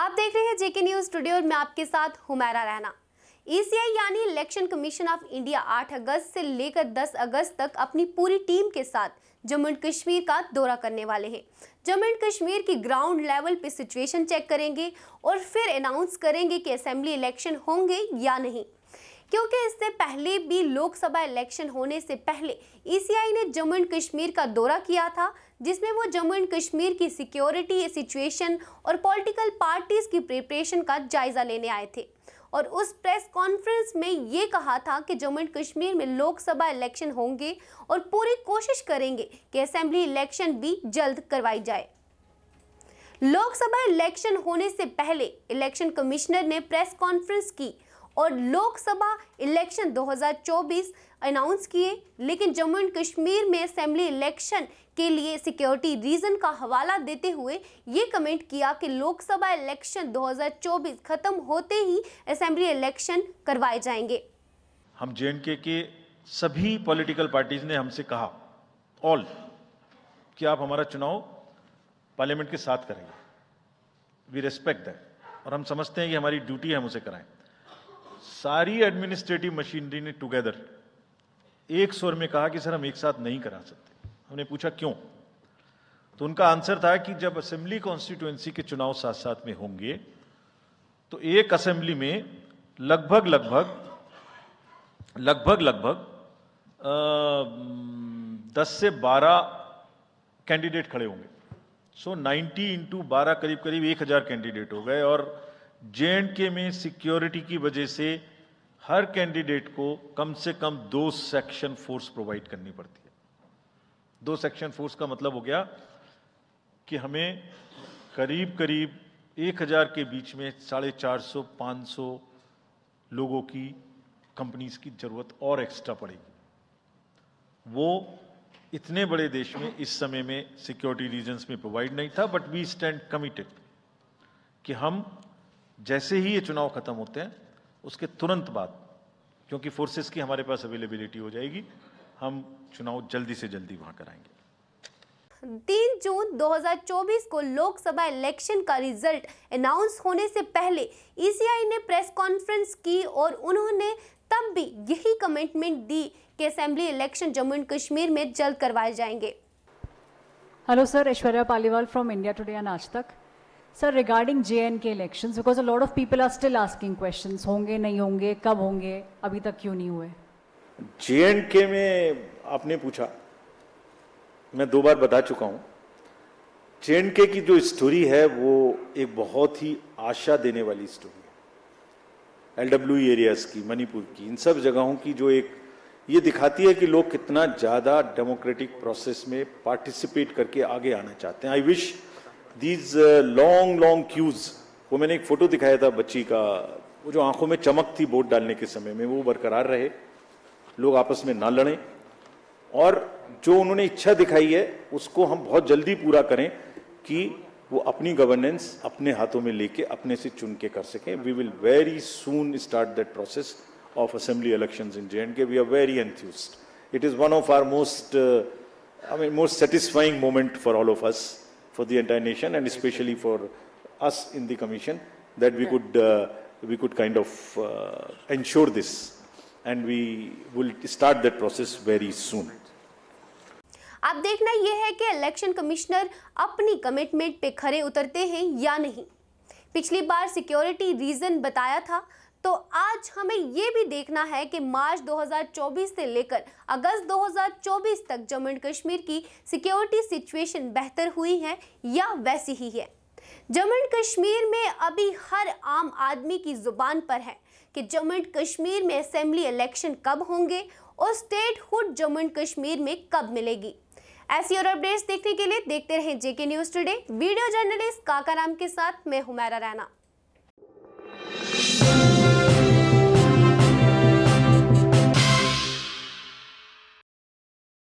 आप देख रहे हैं जेके न्यूज स्टूडियो में आपके साथ हुमैरा रहना ईसीआई e यानी इलेक्शन कमीशन ऑफ इंडिया 8 अगस्त से लेकर 10 अगस्त तक अपनी पूरी टीम के साथ जम्मू एंड कश्मीर का दौरा करने वाले हैं जम्मू एंड कश्मीर की ग्राउंड लेवल पे सिचुएशन चेक करेंगे और फिर अनाउंस करेंगे कि असेंबली इलेक्शन होंगे या नहीं क्योंकि इससे पहले भी लोकसभा इलेक्शन होने से पहले ईसीआई e ने जम्मू एंड कश्मीर का दौरा किया था जिसमें वो जम्मू एंड कश्मीर की सिक्योरिटी सिचुएशन और पॉलिटिकल पार्टीज़ की प्रिपरेशन का जायज़ा लेने आए थे और उस प्रेस कॉन्फ्रेंस में ये कहा था कि जम्मू एंड कश्मीर में लोकसभा इलेक्शन होंगे और पूरी कोशिश करेंगे कि असेंबली इलेक्शन भी जल्द करवाई जाए लोकसभा इलेक्शन होने से पहले इलेक्शन कमिश्नर ने प्रेस कॉन्फ्रेंस की और लोकसभा इलेक्शन 2024 अनाउंस किए लेकिन जम्मू एंड कश्मीर में असेंबली इलेक्शन के लिए सिक्योरिटी रीजन का हवाला देते हुए ये कमेंट किया कि लोकसभा इलेक्शन 2024 खत्म होते ही असेंबली इलेक्शन करवाए जाएंगे हम जे के सभी पॉलिटिकल पार्टीज ने हमसे कहा ऑल कि आप हमारा चुनाव पार्लियामेंट के साथ करेंगे वी रेस्पेक्ट दैट और हम समझते हैं कि हमारी ड्यूटी है हम उसे कराएं सारी एडमिनिस्ट्रेटिव मशीनरी ने टुगेदर एक स्वर में कहा कि सर हम एक साथ नहीं करा सकते हमने पूछा क्यों तो उनका आंसर था कि जब असेंबली कॉन्स्टिट्यूएंसी के चुनाव साथ साथ में होंगे तो एक असेंबली में लगभग लगभग लगभग लगभग दस से बारह कैंडिडेट खड़े होंगे सो नाइन्टी इंटू बारह करीब करीब एक हज़ार कैंडिडेट हो गए और जे के में सिक्योरिटी की वजह से हर कैंडिडेट को कम से कम दो सेक्शन फोर्स प्रोवाइड करनी पड़ती है दो सेक्शन फोर्स का मतलब हो गया कि हमें करीब करीब 1000 के बीच में साढ़े चार सौ पाँच सौ लोगों की कंपनीज की ज़रूरत और एक्स्ट्रा पड़ेगी वो इतने बड़े देश में इस समय में सिक्योरिटी रीजन्स में प्रोवाइड नहीं था बट वी स्टैंड कमिटेड कि हम जैसे ही ये चुनाव खत्म होते हैं उसके तुरंत बाद क्योंकि फोर्सेस की हमारे पास अवेलेबिलिटी हो जाएगी हम चुनाव जल्दी से जल्दी वहां कराएंगे तीन जून 2024 को लोकसभा इलेक्शन का रिजल्ट अनाउंस होने से पहले ईसीआई e ने प्रेस कॉन्फ्रेंस की और उन्होंने तब भी यही कमिटमेंट दी कि assembly election Jammu and Kashmir में जल्द करवाए जाएंगे hello sir Aishwarya Paliwal from India Today and Aaj Tak sir regarding J and K election because a lot of people are still asking question होंगे नहीं होंगे कब होंगे अभी तक क्यों नहीं हुए जे एंड के में आपने पूछा मैं दो बार बता चुका हूँ जे एंड के की जो स्टोरी है वो एक बहुत ही आशा देने वाली स्टोरी है एल डब्ल्यू एरियाज की मणिपुर की इन सब जगहों की जो एक ये दिखाती है कि लोग कितना ज़्यादा डेमोक्रेटिक प्रोसेस में पार्टिसिपेट करके आगे आना चाहते हैं I wish these long long queues वो मैंने एक फोटो दिखाया था बच्ची का वो जो आंखों में चमक थी वोट डालने के समय में वो बरकरार रहे लोग आपस में ना लड़ें और जो उन्होंने इच्छा दिखाई है उसको हम बहुत जल्दी पूरा करें कि वो अपनी गवर्नेंस अपने हाथों में लेके अपने से चुन के कर सकें we will very soon start that process of assembly election in J and K we are very enthused it is one of our most I mean most satisfying moment for all of us for the entire nation and especially for us in the commission that we could uh, we could kind of uh, ensure this and we will start that process very soon अब देखना यह है कि election commissioner अपनी commitment पे खरे उतरते हैं या नहीं पिछली बार सिक्योरिटी रीजन बताया था तो आज हमें ये भी देखना है कि मार्च 2024 से लेकर अगस्त 2024 तक जम्मू एंड कश्मीर की सिक्योरिटी सिचुएशन बेहतर हुई है या वैसी ही है जम्मू एंड कश्मीर में अभी हर आम आदमी की ज़ुबान पर है कि जम्मू एंड कश्मीर में असेंबली इलेक्शन कब होंगे और statehood Jammu and Kashmir में कब मिलेगी ऐसी और अपडेट्स देखने के लिए देखते रहें JK news today video journalist Kaka Ram के साथ मैं हुमैरा रैना